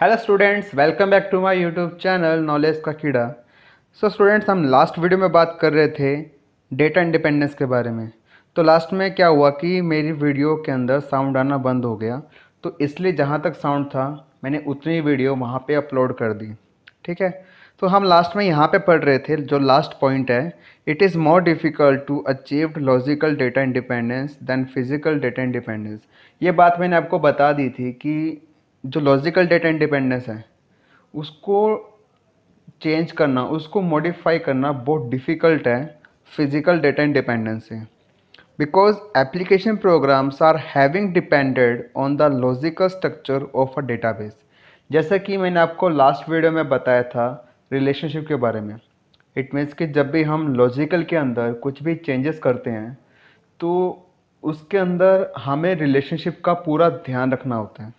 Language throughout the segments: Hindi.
Hello students welcome back to my YouTube channel knowledge का कीड़ा सो so, स्टूडेंट्स हम लास्ट वीडियो में बात कर रहे थे डेटा इंडिपेंडेंस के बारे में तो लास्ट में क्या हुआ कि मेरी वीडियो के अंदर साउंड आना बंद हो गया तो इसलिए जहाँ तक साउंड था मैंने उतनी वीडियो वहाँ पर अपलोड कर दी ठीक है तो हम लास्ट में यहाँ पर पढ़ रहे थे जो लास्ट पॉइंट है it is more difficult to achieve logical data independence than physical data independence ये बात मैंने आपको बता दी थी कि जो लॉजिकल डेटा इंडिपेंडेंस है उसको चेंज करना उसको मॉडिफाई करना बहुत डिफ़िकल्ट है फिजिकल डेटा इंडिपेंडेंस से because application programs are having depended on the logical structure of a database जैसा कि मैंने आपको लास्ट वीडियो में बताया था रिलेशनशिप के बारे में इट मीन्स कि जब भी हम लॉजिकल के अंदर कुछ भी चेंजेस करते हैं तो उसके अंदर हमें रिलेशनशिप का पूरा ध्यान रखना होता है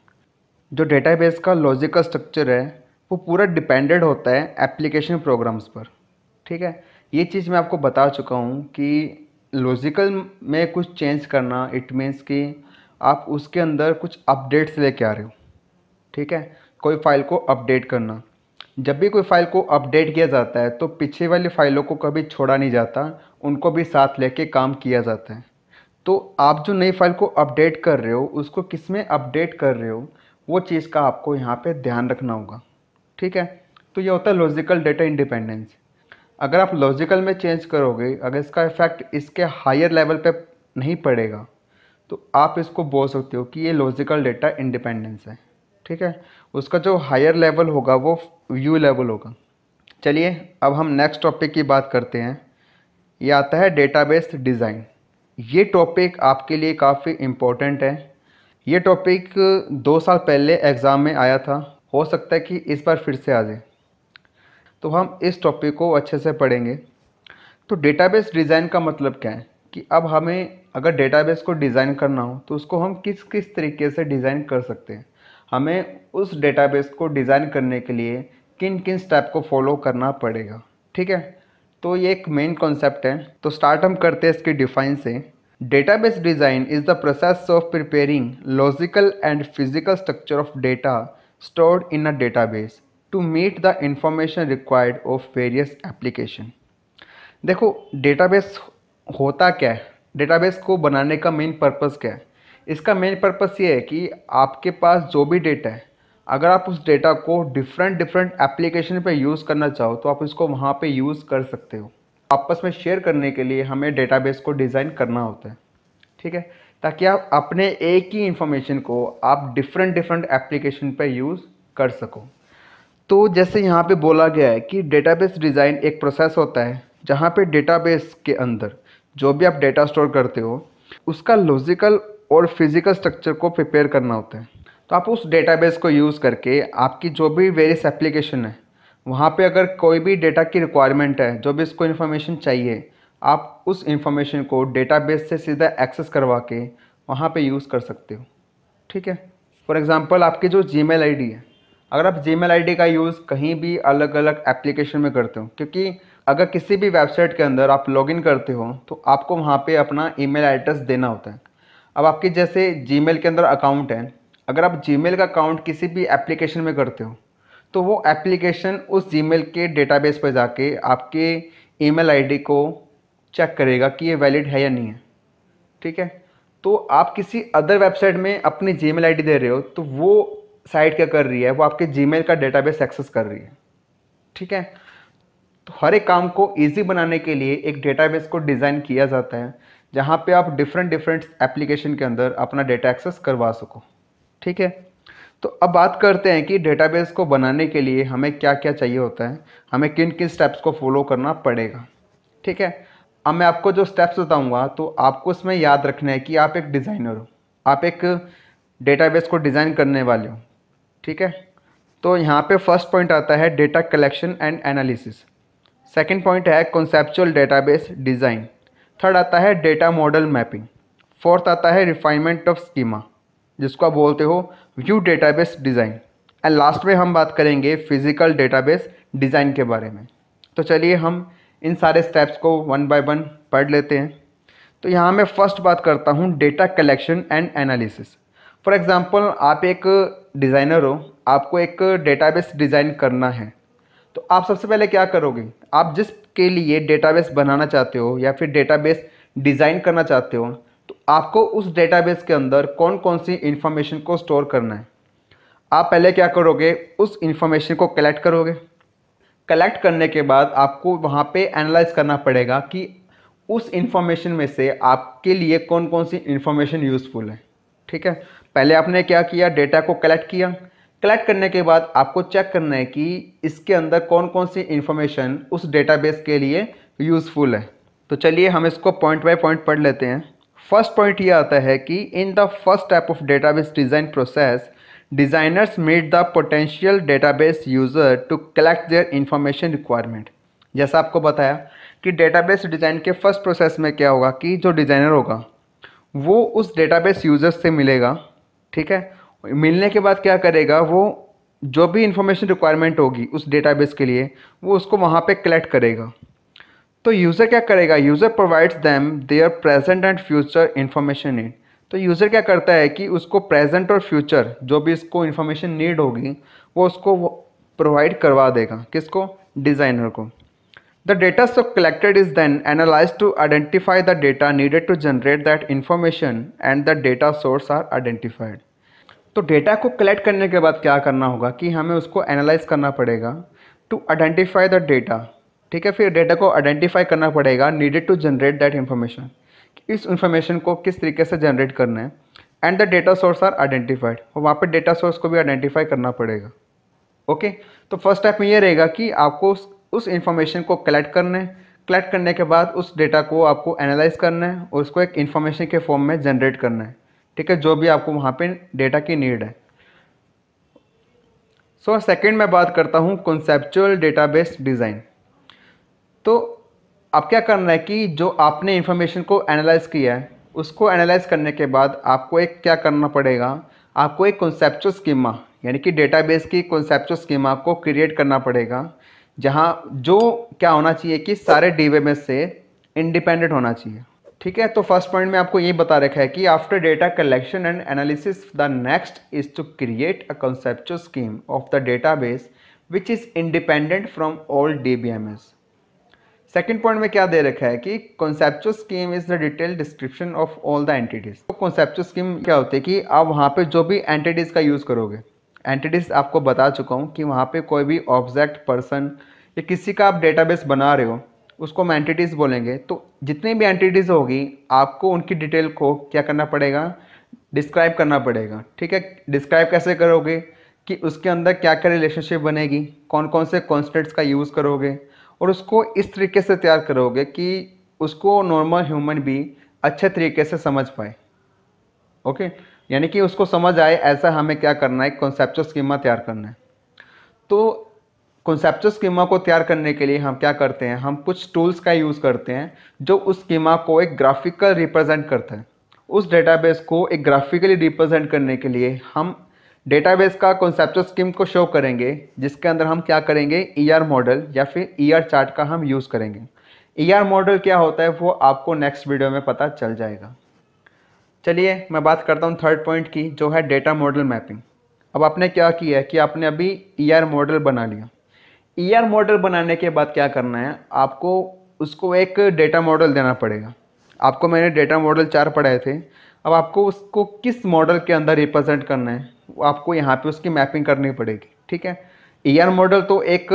जो डेटाबेस का लॉजिकल स्ट्रक्चर है वो पूरा डिपेंडेड होता है एप्लीकेशन प्रोग्राम्स पर ठीक है ये चीज़ मैं आपको बता चुका हूँ कि लॉजिकल में कुछ चेंज करना इट मीन्स कि आप उसके अंदर कुछ अपडेट्स लेके आ रहे हो ठीक है कोई फाइल को अपडेट करना जब भी कोई फाइल को अपडेट किया जाता है तो पीछे वाली फाइलों को कभी छोड़ा नहीं जाता उनको भी साथ लेके काम किया जाता है तो आप जो नई फाइल को अपडेट कर रहे हो उसको किस में अपडेट कर रहे हो वो चीज़ का आपको यहाँ पे ध्यान रखना होगा ठीक है तो ये होता है लॉजिकल डेटा इंडिपेंडेंस अगर आप लॉजिकल में चेंज करोगे अगर इसका इफेक्ट इसके हायर लेवल पे नहीं पड़ेगा तो आप इसको बोल सकते हो कि ये लॉजिकल डेटा इंडिपेंडेंस है ठीक है उसका जो हायर लेवल होगा वो व्यू लेवल होगा चलिए अब हम नेक्स्ट टॉपिक की बात करते हैं ये आता है डेटाबेस डिज़ाइन ये टॉपिक आपके लिए काफ़ी इम्पोर्टेंट है ये टॉपिक दो साल पहले एग्ज़ाम में आया था हो सकता है कि इस बार फिर से आ जाए तो हम इस टॉपिक को अच्छे से पढ़ेंगे तो डेटाबेस डिज़ाइन का मतलब क्या है कि अब हमें अगर डेटाबेस को डिज़ाइन करना हो तो उसको हम किस किस तरीके से डिज़ाइन कर सकते हैं हमें उस डेटाबेस को डिज़ाइन करने के लिए किन किन स्टेप को फॉलो करना पड़ेगा ठीक है तो ये एक मेन कॉन्सेप्ट है तो स्टार्ट हम करते हैं इसके डिफाइन से Database design is the process of preparing logical and physical structure of data stored in a database to meet the information required of various application. देखो डेटाबेस होता क्या है डेटाबेस को बनाने का मेन पर्पस क्या है इसका मेन पर्पस ये है कि आपके पास जो भी डेटा है अगर आप उस डेटा को डिफरेंट डिफरेंट एप्लीकेशन पे यूज़ करना चाहो तो आप इसको वहाँ पे यूज़ कर सकते हो आपस में शेयर करने के लिए हमें डेटाबेस को डिज़ाइन करना होता है ठीक है ताकि आप अपने एक ही इंफॉर्मेशन को आप डिफरेंट डिफरेंट एप्लीकेशन पर यूज़ कर सको तो जैसे यहाँ पे बोला गया है कि डेटाबेस डिज़ाइन एक प्रोसेस होता है जहाँ पे डेटाबेस के अंदर जो भी आप डेटा स्टोर करते हो उसका लॉजिकल और फिज़िकल स्ट्रक्चर को प्रिपेयर करना होता है तो आप उस डेटाबेस को यूज़ करके आपकी जो भी वेरियस एप्लीकेशन है वहाँ पे अगर कोई भी डेटा की रिक्वायरमेंट है जो भी इसको इन्फॉर्मेशन चाहिए आप उस इंफॉर्मेशन को डेटाबेस से सीधा एक्सेस करवा के वहाँ पे यूज़ कर सकते हो ठीक है फॉर एग्ज़ाम्पल आपकी जो जी मेल है अगर आप जी मेल का यूज़ कहीं भी अलग अलग एप्लीकेशन में करते हो क्योंकि अगर किसी भी वेबसाइट के अंदर आप लॉगिन करते हो तो आपको वहाँ पे अपना ईमेल एड्रेस देना होता है अब आपके जैसे जी के अंदर अकाउंट है अगर आप जी का अकाउंट किसी भी एप्लीकेशन में करते हो तो वो एप्लीकेशन उस जीमेल के डेटाबेस पर जाके आपके ईमेल आईडी को चेक करेगा कि ये वैलिड है या नहीं है ठीक है तो आप किसी अदर वेबसाइट में अपनी जीमेल आईडी दे रहे हो तो वो साइट क्या कर रही है वो आपके जीमेल का डेटाबेस एक्सेस कर रही है ठीक है तो हर एक काम को इजी बनाने के लिए एक डेटाबेस को डिज़ाइन किया जाता है जहाँ पे आप डिफरेंट डिफरेंट एप्लीकेशन के अंदर अपना डेटा एक्सेस करवा सको ठीक है तो अब बात करते हैं कि डेटाबेस को बनाने के लिए हमें क्या क्या चाहिए होता है हमें किन किन स्टेप्स को फॉलो करना पड़ेगा ठीक है अब मैं आपको जो स्टेप्स बताऊंगा तो आपको इसमें याद रखना है कि आप एक डिज़ाइनर हो आप एक डेटाबेस को डिज़ाइन करने वाले हो ठीक है तो यहाँ पे फर्स्ट पॉइंट आता है data collection and analysis second point है कॉन्सेप्चुअल डेटाबेस डिज़ाइन थर्ड आता है डेटा मॉडल मैपिंग फोर्थ आता है रिफाइनमेंट ऑफ स्कीमा जिसको आप बोलते हो view database design and last में हम बात करेंगे फिज़िकल डेटाबेस डिज़ाइन के बारे में तो चलिए हम इन सारे स्टेप्स को वन बाय वन पढ़ लेते हैं तो यहाँ मैं फ़र्स्ट बात करता हूँ data collection and analysis for example आप एक डिज़ाइनर हो आपको एक डेटाबेस डिज़ाइन करना है तो आप सबसे पहले क्या करोगे आप जिसके लिए डेटाबेस बनाना चाहते हो या फिर डेटाबेस डिज़ाइन करना चाहते हो तो आपको उस डेटाबेस के अंदर कौन कौन सी इन्फॉर्मेशन को स्टोर करना है आप पहले क्या करोगे उस इन्फॉर्मेशन को कलेक्ट करोगे कलेक्ट करने के बाद आपको वहाँ पे एनालाइज करना पड़ेगा कि उस इन्फॉर्मेशन में से आपके लिए कौन कौन सी इन्फॉर्मेशन यूज़फुल है ठीक है पहले आपने क्या किया डेटा को कलेक्ट किया कलेक्ट करने के बाद आपको चेक करना है कि इसके अंदर कौन कौन सी इन्फॉर्मेशन उस डेटाबेस के लिए यूज़फुल है तो चलिए हम इसको पॉइंट बाय पॉइंट पढ़ लेते हैं फर्स्ट पॉइंट ये आता है कि in the first type of database design process designers meet the potential database user to collect their information requirement जैसा आपको बताया कि डेटाबेस डिज़ाइन के फर्स्ट प्रोसेस में क्या होगा कि जो डिज़ाइनर होगा वो उस डेटाबेस यूज़र से मिलेगा ठीक है मिलने के बाद क्या करेगा वो जो भी इंफॉर्मेशन रिक्वायरमेंट होगी उस डेटाबेस के लिए वो उसको वहाँ पे कलेक्ट करेगा तो यूज़र क्या करेगा user provides them their present and future information need तो यूज़र क्या करता है कि उसको प्रेजेंट और फ्यूचर जो भी इसको इन्फॉर्मेशन नीड होगी वो उसको प्रोवाइड करवा देगा किसको डिज़ाइनर को the data so collected is then analyse to identify the data needed to generate that information and the data source are identified तो डेटा को कलेक्ट करने के बाद क्या करना होगा कि हमें उसको एनालाइज करना पड़ेगा टू आइडेंटिफाई द डेटा ठीक है फिर डेटा को आइडेंटिफाई करना पड़ेगा needed to generate that information इस इन्फॉर्मेशन को किस तरीके से जनरेट करना है and the data source are identified और वहाँ पर डेटा सोर्स को भी आइडेंटिफाई करना पड़ेगा ओके okay? तो फर्स्ट स्टेप में ये रहेगा कि आपको उस, इन्फॉर्मेशन को कलेक्ट करना है कलेक्ट करने के बाद उस डेटा को आपको एनालाइज करना है और उसको एक इन्फॉर्मेशन के फॉर्म में जनरेट करना है ठीक है जो भी आपको वहाँ पे डेटा की नीड है सो so, सेकेंड मैं बात करता हूँ कॉन्सेप्चुअल डेटाबेस डिज़ाइन तो अब क्या करना है कि जो आपने इन्फॉर्मेशन को एनालाइज किया है उसको एनालाइज करने के बाद आपको एक क्या करना पड़ेगा आपको एक कॉन्सेप्चुअल स्कीमा यानी कि डेटाबेस की कॉन्सेप्चुअल स्कीमा आपको क्रिएट करना पड़ेगा जहाँ जो क्या होना चाहिए कि सारे डीबीएमएस से इंडिपेंडेंट होना चाहिए ठीक है तो फर्स्ट पॉइंट में आपको ये बता रखा है कि after data collection and analysis the next is to create a conceptual scheme of the database which is independent from all एस सेकेंड पॉइंट में क्या दे रखा है कि conceptual scheme is the detail description of all the entities तो कॉन्सेप्चुअल स्कीम क्या होती है कि आप वहाँ पे जो भी एंटिटीज का यूज़ करोगे एंटिटीज आपको बता चुका हूँ कि वहाँ पे कोई भी ऑब्जेक्ट पर्सन या किसी का आप डेटाबेस बना रहे हो उसको हम एंटिटीज़ बोलेंगे तो जितनी भी एंटिटीज़ होगी आपको उनकी डिटेल को क्या करना पड़ेगा डिस्क्राइब करना पड़ेगा ठीक है डिस्क्राइब कैसे करोगे कि उसके अंदर क्या क्या रिलेशनशिप बनेगी कौन कौन से कॉन्स्टेंट्स का यूज़ करोगे और उसको इस तरीके से तैयार करोगे कि उसको नॉर्मल ह्यूमन भी अच्छे तरीके से समझ पाए ओके यानी कि उसको समझ आए ऐसा हमें क्या करना है कॉन्सेप्चुअल स्कीमा तैयार करना है तो कॉन्सेप्चुअल स्कीमा को तैयार करने के लिए हम क्या करते हैं हम कुछ टूल्स का यूज़ करते हैं जो उस स्कीमा को एक ग्राफिकल रिप्रेजेंट करता है उस डेटाबेस को एक ग्राफिकली रिप्रेजेंट करने के लिए हम डेटाबेस का कॉन्सेप्चुअल स्कीम को शो करेंगे जिसके अंदर हम क्या करेंगे ईआर e मॉडल या फिर ईआर e चार्ट का हम यूज़ करेंगे ईआर e मॉडल क्या होता है वो आपको नेक्स्ट वीडियो में पता चल जाएगा चलिए मैं बात करता हूँ थर्ड पॉइंट की जो है डेटा मॉडल मैपिंग अब आपने क्या किया है कि आपने अभी ई आर मॉडल बना लिया ई आर मॉडल बनाने के बाद क्या करना है आपको उसको एक डेटा मॉडल देना पड़ेगा आपको मैंने डेटा मॉडल चार पढ़ाए थे अब आपको उसको किस मॉडल के अंदर रिप्रेजेंट करना है आपको यहाँ पे उसकी मैपिंग करनी पड़ेगी ठीक है ई मॉडल तो एक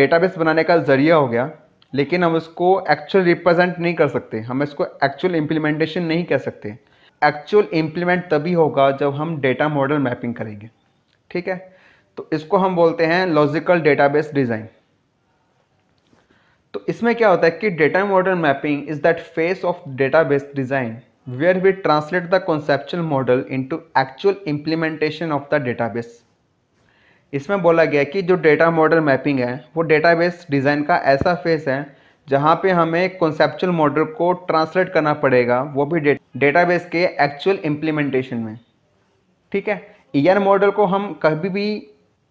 डेटाबेस बनाने का ज़रिया हो गया लेकिन हम उसको एक्चुअल रिप्रेजेंट नहीं कर सकते हम इसको एक्चुअल इम्प्लीमेंटेशन नहीं कह सकते एक्चुअल इम्प्लीमेंट तभी होगा जब हम डेटा मॉडल मैपिंग करेंगे ठीक है तो इसको हम बोलते हैं लॉजिकल डेटाबेस डिज़ाइन तो इसमें क्या होता है कि data model mapping is that phase of database design where we translate the conceptual model into actual implementation of the database इसमें बोला गया कि जो डेटा मॉडल मैपिंग है वो डेटाबेस डिज़ाइन का ऐसा फेस है जहाँ पे हमें कॉन्सेप्चुअल मॉडल को ट्रांसलेट करना पड़ेगा वो भी डेटाबेस के एक्चुअल इम्प्लीमेंटेशन में ठीक है ईआर मॉडल को हम कभी भी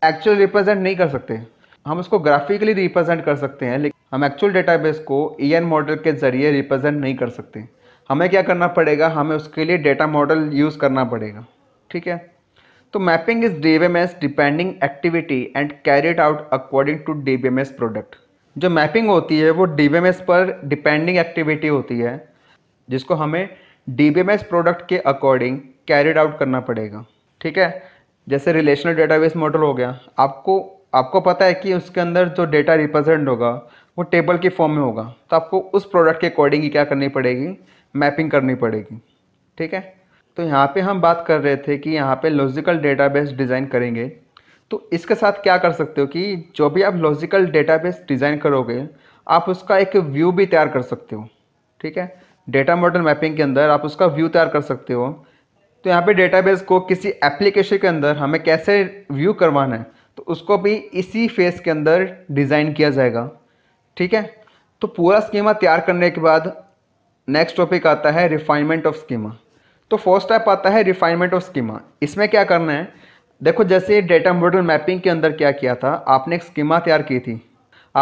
एक्चुअल रिप्रेजेंट नहीं कर सकते हम उसको ग्राफिकली रिप्रेजेंट कर सकते हैं लेकिन हम एक्चुअल डेटाबेस को ईआर मॉडल के ज़रिए रिप्रेजेंट नहीं कर सकते हमें क्या करना पड़ेगा हमें उसके लिए डेटा मॉडल यूज़ करना पड़ेगा ठीक है तो mapping is the depending activity and carried out according to the product जो मैपिंग होती है वो डी पर डिपेंडिंग एक्टिविटी होती है जिसको हमें डी प्रोडक्ट के अकॉर्डिंग कैरिड आउट करना पड़ेगा ठीक है जैसे रिलेशनल डेटाबेस मॉडल हो गया आपको आपको पता है कि उसके अंदर जो डेटा रिप्रेजेंट होगा वो टेबल के फॉर्म में होगा तो आपको उस प्रोडक्ट के अकॉर्डिंग ही क्या करनी पड़ेगी मैपिंग करनी पड़ेगी ठीक है तो यहाँ पे हम बात कर रहे थे कि यहाँ पे लॉजिकल डेटाबेस डिज़ाइन करेंगे तो इसके साथ क्या कर सकते हो कि जो भी आप लॉजिकल डेटाबेस डिज़ाइन करोगे आप उसका एक व्यू भी तैयार कर सकते हो ठीक है डेटा मॉडल मैपिंग के अंदर आप उसका व्यू तैयार कर सकते हो तो यहाँ पे डेटाबेस को किसी एप्लीकेशन के अंदर हमें कैसे व्यू करवाना है तो उसको भी इसी फेस के अंदर डिज़ाइन किया जाएगा ठीक है तो पूरा स्कीमा तैयार करने के बाद नेक्स्ट टॉपिक आता है रिफाइनमेंट ऑफ स्कीमा तो फर्स्ट स्टेप आता है रिफाइनमेंट ऑफ स्कीमा इसमें क्या करना है देखो जैसे डेटा मॉडल मैपिंग के अंदर क्या किया था आपने एक स्कीमा तैयार की थी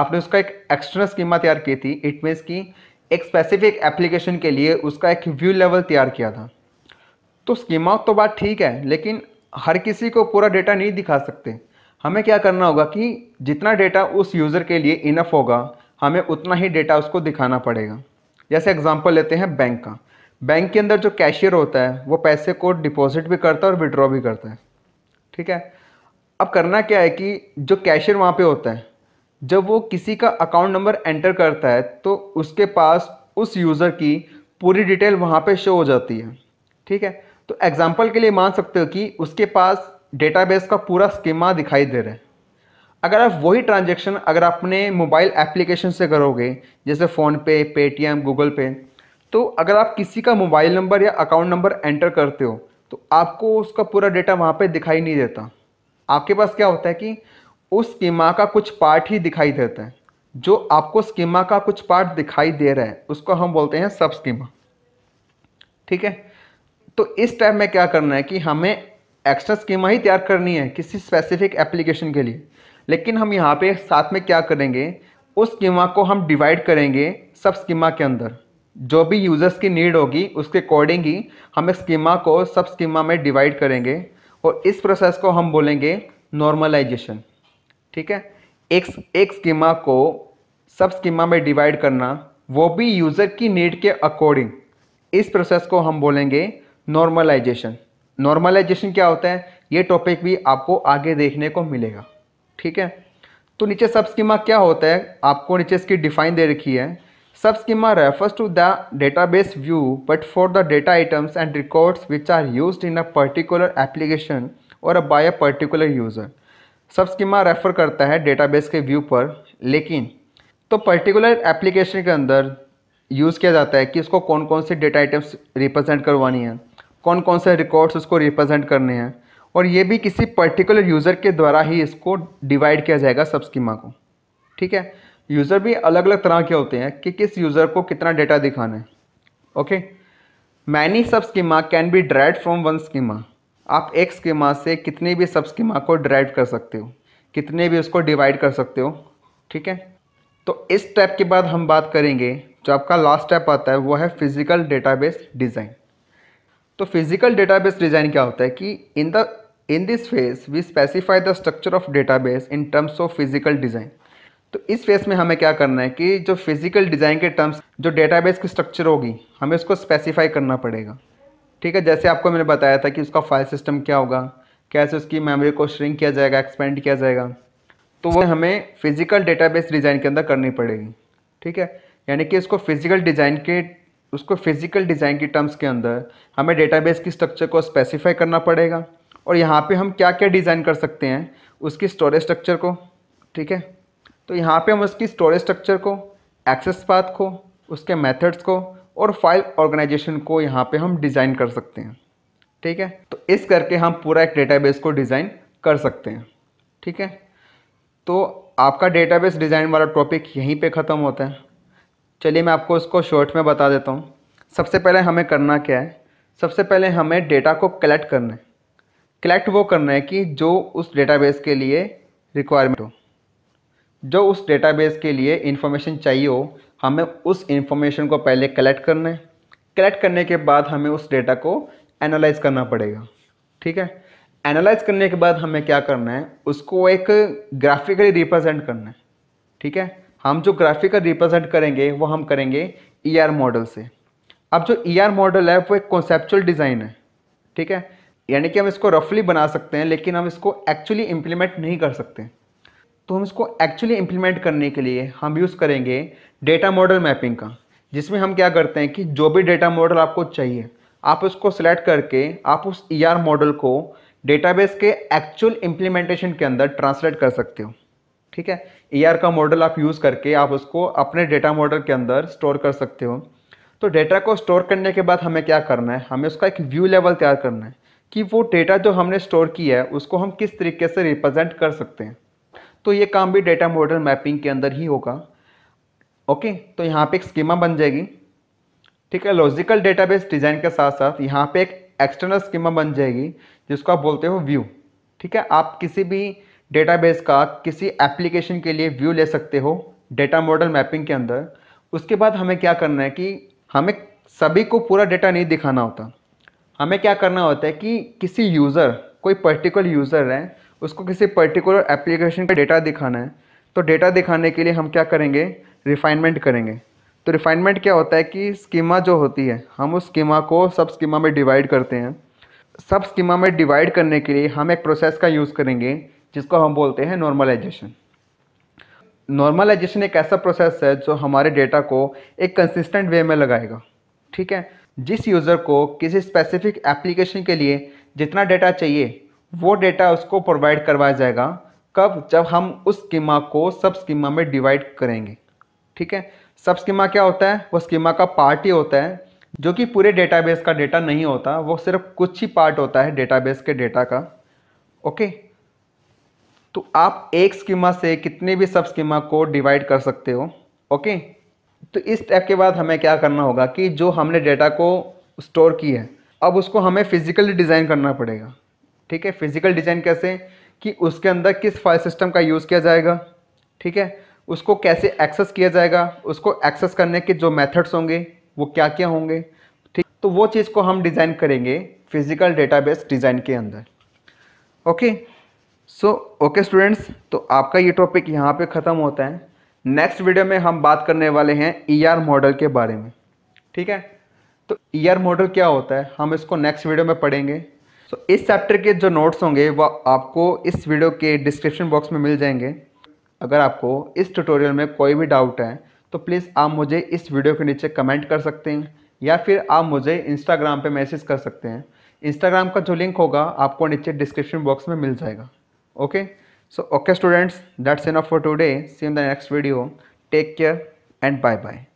आपने उसका एक एक्सटर्नल स्कीमा तैयार की थी इट मीन्स कि एक स्पेसिफिक एप्लीकेशन के लिए उसका एक व्यू लेवल तैयार किया था तो स्कीमा तो बात ठीक है लेकिन हर किसी को पूरा डेटा नहीं दिखा सकते हमें क्या करना होगा कि जितना डेटा उस यूज़र के लिए इनफ होगा हमें उतना ही डेटा उसको दिखाना पड़ेगा जैसे एग्जाम्पल लेते हैं बैंक का बैंक के अंदर जो कैशियर होता है वो पैसे को डिपॉजिट भी करता है और विड्रॉ भी करता है ठीक है अब करना क्या है कि जो कैशियर वहाँ पे होता है जब वो किसी का अकाउंट नंबर एंटर करता है तो उसके पास उस यूज़र की पूरी डिटेल वहाँ पे शो हो जाती है ठीक है तो एग्जांपल के लिए मान सकते हो कि उसके पास डेटाबेस का पूरा स्कीमा दिखाई दे रहा है अगर आप वही ट्रांजेक्शन अगर अपने मोबाइल एप्लीकेशन से करोगे जैसे फ़ोनपे पेटीएम गूगल पे तो अगर आप किसी का मोबाइल नंबर या अकाउंट नंबर एंटर करते हो तो आपको उसका पूरा डेटा वहाँ पे दिखाई नहीं देता आपके पास क्या होता है कि उस स्कीमा का कुछ पार्ट ही दिखाई देता है जो आपको स्कीमा का कुछ पार्ट दिखाई दे रहा है उसको हम बोलते हैं सब स्कीमा ठीक है तो इस टाइप में क्या करना है कि हमें एक्स्ट्रा स्कीमा ही तैयार करनी है किसी स्पेसिफिक एप्लीकेशन के लिए लेकिन हम यहाँ पे साथ में क्या करेंगे उस स्कीमा को हम डिवाइड करेंगे सब स्कीमा के अंदर जो भी यूज़र्स की नीड होगी उसके अकॉर्डिंग ही हम स्कीमा को सब स्कीमा में डिवाइड करेंगे और इस प्रोसेस को हम बोलेंगे नॉर्मलाइजेशन ठीक है एक एक स्कीमा को सब स्कीमा में डिवाइड करना वो भी यूज़र की नीड के अकॉर्डिंग इस प्रोसेस को हम बोलेंगे नॉर्मलाइजेशन नॉर्मलाइजेशन क्या होता है ये टॉपिक भी आपको आगे देखने को मिलेगा ठीक है तो नीचे सब स्कीमा क्या होता है आपको नीचे इसकी डिफाइन दे रखी है sub schema refers to the database view but for the data items and records which are use in a particular application और by a particular user sub schema refer करता है डेटाबेस के व्यू पर लेकिन तो पर्टिकुलर एप्लीकेशन के अंदर यूज़ किया जाता है कि उसको कौन कौन से डेटा आइटम्स रिप्रेजेंट करवानी है कौन कौन से रिकॉर्ड्स उसको रिप्रेजेंट करने हैं और ये भी किसी पर्टिकुलर यूज़र के द्वारा ही इसको डिवाइड किया जाएगा सब स्कीमा को ठीक है यूज़र भी अलग अलग तरह के होते हैं कि किस यूज़र को कितना डेटा दिखाना है okay many sub schema can be drive from one schema आप एक स्कीमा से कितनी भी सब स्कीमा को ड्राइव कर सकते हो कितने भी उसको डिवाइड कर सकते हो ठीक है तो इस स्टेप के बाद हम बात करेंगे जो आपका लास्ट स्टेप आता है वो है फिज़िकल डेटाबेस डिज़ाइन तो फिज़िकल डेटाबेस डिज़ाइन क्या होता है कि in the in this phase we specify the structure of database in terms of physical design तो इस फेज में हमें क्या करना है कि जो फिजिकल डिज़ाइन के टर्म्स जो डेटाबेस की स्ट्रक्चर होगी हमें उसको स्पेसिफाई करना पड़ेगा ठीक है जैसे आपको मैंने बताया था कि उसका फाइल सिस्टम क्या होगा कैसे उसकी मेमोरी को श्रिंक किया जाएगा एक्सपेंड किया जाएगा तो वो हमें फिजिकल डेटाबेस डिज़ाइन के अंदर करनी पड़ेगी ठीक है यानी कि उसको फिजिकल डिज़ाइन के उसको फिजिकल डिज़ाइन की टर्म्स के अंदर हमें डेटाबेस की स्ट्रक्चर को स्पेसिफाई करना पड़ेगा और यहाँ पे हम क्या क्या डिज़ाइन कर सकते हैं उसकी स्टोरेज स्ट्रक्चर को ठीक है तो यहाँ पे हम उसकी स्टोरेज स्ट्रक्चर को एक्सेस पाथ को उसके मेथड्स को और फाइल ऑर्गेनाइजेशन को यहाँ पे हम डिज़ाइन कर सकते हैं ठीक है तो इस करके हम पूरा एक डेटाबेस को डिज़ाइन कर सकते हैं ठीक है तो आपका डेटाबेस डिज़ाइन वाला टॉपिक यहीं पर ख़त्म होता है चलिए मैं आपको उसको शॉर्ट में बता देता हूँ सबसे पहले हमें करना क्या है सबसे पहले हमें डेटा को कलेक्ट करना है कलेक्ट वो करना है कि जो उस डेटाबेस के लिए रिक्वायरमेंट हो जो उस डेटाबेस के लिए इन्फॉर्मेशन चाहिए हो हमें उस इन्फॉर्मेशन को पहले कलेक्ट करना है कलेक्ट करने के बाद हमें उस डेटा को एनालाइज करना पड़ेगा ठीक है एनालाइज करने के बाद हमें क्या करना है उसको एक ग्राफिकली रिप्रेजेंट करना है ठीक है हम जो ग्राफिकल रिप्रेजेंट करेंगे वो हम करेंगे ई ER मॉडल से अब जो ई ER मॉडल है वो एक कॉन्सेप्चुअल डिज़ाइन है ठीक है यानी कि हम इसको रफली बना सकते हैं लेकिन हम इसको एक्चुअली इम्प्लीमेंट नहीं कर सकते तो हम इसको एक्चुअली इम्प्लीमेंट करने के लिए हम यूज़ करेंगे डेटा मॉडल मैपिंग का जिसमें हम क्या करते हैं कि जो भी डेटा मॉडल आपको चाहिए आप उसको सिलेक्ट करके आप उस ई e मॉडल को डेटाबेस के एक्चुअल इम्प्लीमेंटेशन के अंदर ट्रांसलेट कर सकते हो ठीक है ई e का मॉडल आप यूज़ करके आप उसको अपने डेटा मॉडल के अंदर स्टोर कर सकते हो तो डेटा को स्टोर करने के बाद हमें क्या करना है हमें उसका एक व्यू लेवल तैयार करना है कि वो डेटा जो हमने स्टोर किया है उसको हम किस तरीके से रिप्रेजेंट कर सकते हैं तो ये काम भी डेटा मॉडल मैपिंग के अंदर ही होगा ओके तो यहाँ पे एक स्कीमा बन जाएगी ठीक है लॉजिकल डेटाबेस डिज़ाइन के साथ साथ यहाँ पे एक एक्सटर्नल स्कीमा बन जाएगी जिसको आप बोलते हो व्यू ठीक है आप किसी भी डेटाबेस का किसी एप्लीकेशन के लिए व्यू ले सकते हो डेटा मॉडल मैपिंग के अंदर उसके बाद हमें क्या करना है कि हमें सभी को पूरा डेटा नहीं दिखाना होता हमें क्या करना होता है कि किसी यूज़र कोई पर्टिकुलर यूज़र है उसको किसी पर्टिकुलर एप्लीकेशन का डेटा दिखाना है तो डेटा दिखाने के लिए हम क्या करेंगे रिफाइनमेंट करेंगे तो रिफाइनमेंट क्या होता है कि स्कीमा जो होती है हम उस स्कीमा को सब स्कीमा में डिवाइड करते हैं सब स्कीमा में डिवाइड करने के लिए हम एक प्रोसेस का यूज़ करेंगे जिसको हम बोलते हैं नॉर्मलाइजेशन नॉर्मलाइजेशन एक ऐसा प्रोसेस है जो हमारे डेटा को एक कंसिस्टेंट वे में लगाएगा ठीक है जिस यूज़र को किसी स्पेसिफिक एप्लीकेशन के लिए जितना डेटा चाहिए वो डेटा उसको प्रोवाइड करवाया जाएगा कब जब हम उस स्कीमा को सब स्कीमा में डिवाइड करेंगे ठीक है सब स्कीमा क्या होता है वो स्कीमा का पार्ट ही होता है जो कि पूरे डेटाबेस का डेटा नहीं होता वो सिर्फ कुछ ही पार्ट होता है डेटाबेस के डेटा का ओके तो आप एक स्कीमा से कितने भी सब स्कीमा को डिवाइड कर सकते हो ओके तो इस स्टेप के बाद हमें क्या करना होगा कि जो हमने डेटा को स्टोर की है अब उसको हमें फ़िज़िकली डिज़ाइन करना पड़ेगा ठीक है फ़िज़िकल डिज़ाइन कैसे कि उसके अंदर किस फाइल सिस्टम का यूज़ किया जाएगा ठीक है उसको कैसे एक्सेस किया जाएगा उसको एक्सेस करने के जो मेथड्स होंगे वो क्या क्या होंगे ठीक तो वो चीज़ को हम डिज़ाइन करेंगे फिज़िकल डेटाबेस डिज़ाइन के अंदर ओके सो ओके स्टूडेंट्स तो आपका ये टॉपिक यहाँ पे ख़त्म होता है नेक्स्ट वीडियो में हम बात करने वाले हैं ई e मॉडल के बारे में ठीक है तो ई e मॉडल क्या होता है हम इसको नेक्स्ट वीडियो में पढ़ेंगे तो इस चैप्टर के जो नोट्स होंगे वह आपको इस वीडियो के डिस्क्रिप्शन बॉक्स में मिल जाएंगे अगर आपको इस ट्यूटोरियल में कोई भी डाउट है तो प्लीज़ आप मुझे इस वीडियो के नीचे कमेंट कर सकते हैं या फिर आप मुझे इंस्टाग्राम पे मैसेज कर सकते हैं इंस्टाग्राम का जो लिंक होगा आपको नीचे डिस्क्रिप्शन बॉक्स में मिल जाएगा okay So okay students that's enough for today. See you in the next video. Take care and bye bye.